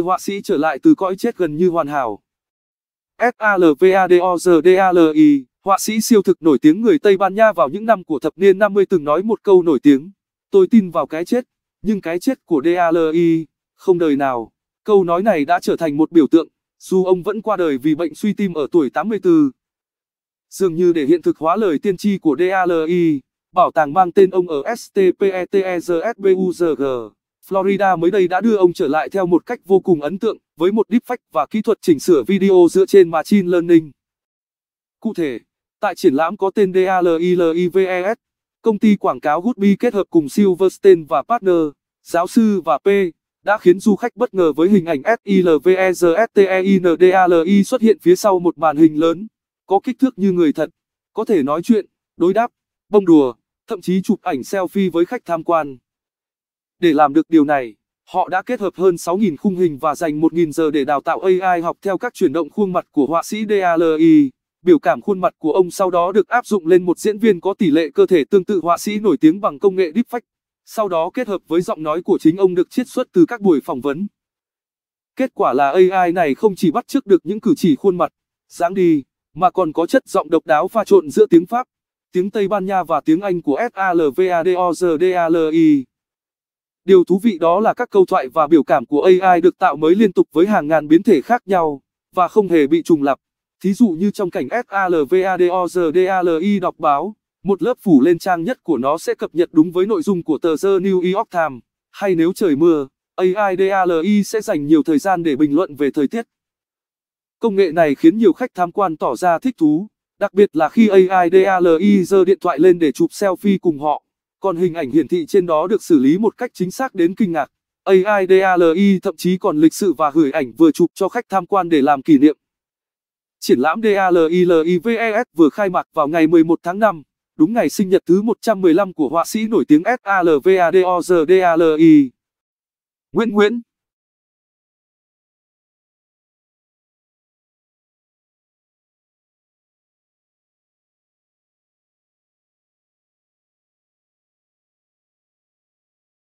họa sĩ trở lại từ cõi chết gần như hoàn hảo. Salvadori, họa sĩ siêu thực nổi tiếng người Tây Ban Nha vào những năm của thập niên 50 từng nói một câu nổi tiếng. Tôi tin vào cái chết, nhưng cái chết của DALI, không đời nào. Câu nói này đã trở thành một biểu tượng, dù ông vẫn qua đời vì bệnh suy tim ở tuổi 84. Dường như để hiện thực hóa lời tiên tri của DALI, bảo tàng mang tên ông ở S S P E E T B U G. Florida mới đây đã đưa ông trở lại theo một cách vô cùng ấn tượng với một deepfake và kỹ thuật chỉnh sửa video dựa trên machine learning. Cụ thể, tại triển lãm có tên DALILIVES, công ty quảng cáo Goodby kết hợp cùng Silverstein và Partner, giáo sư và P, đã khiến du khách bất ngờ với hình ảnh SILVESTEINDALI e e xuất hiện phía sau một màn hình lớn, có kích thước như người thật, có thể nói chuyện, đối đáp, bông đùa, thậm chí chụp ảnh selfie với khách tham quan. Để làm được điều này, họ đã kết hợp hơn 6.000 khung hình và dành 1.000 giờ để đào tạo AI học theo các chuyển động khuôn mặt của họa sĩ DALI. Biểu cảm khuôn mặt của ông sau đó được áp dụng lên một diễn viên có tỷ lệ cơ thể tương tự họa sĩ nổi tiếng bằng công nghệ deepfake. Sau đó kết hợp với giọng nói của chính ông được chiết xuất từ các buổi phỏng vấn. Kết quả là AI này không chỉ bắt chước được những cử chỉ khuôn mặt, dáng đi, mà còn có chất giọng độc đáo pha trộn giữa tiếng Pháp, tiếng Tây Ban Nha và tiếng Anh của SALVADOZDALI. Điều thú vị đó là các câu thoại và biểu cảm của AI được tạo mới liên tục với hàng ngàn biến thể khác nhau và không hề bị trùng lặp. Thí dụ như trong cảnh SALVADOZDALI đọc báo, một lớp phủ lên trang nhất của nó sẽ cập nhật đúng với nội dung của tờ The New York Times, hay nếu trời mưa, AI DALI sẽ dành nhiều thời gian để bình luận về thời tiết. Công nghệ này khiến nhiều khách tham quan tỏ ra thích thú, đặc biệt là khi AI DALI giơ điện thoại lên để chụp selfie cùng họ còn hình ảnh hiển thị trên đó được xử lý một cách chính xác đến kinh ngạc. AI DALI thậm chí còn lịch sự và gửi ảnh vừa chụp cho khách tham quan để làm kỷ niệm. Triển lãm DALI DALILIVES vừa khai mạc vào ngày 11 tháng 5, đúng ngày sinh nhật thứ 115 của họa sĩ nổi tiếng SALVADORDALI. Nguyễn Nguyễn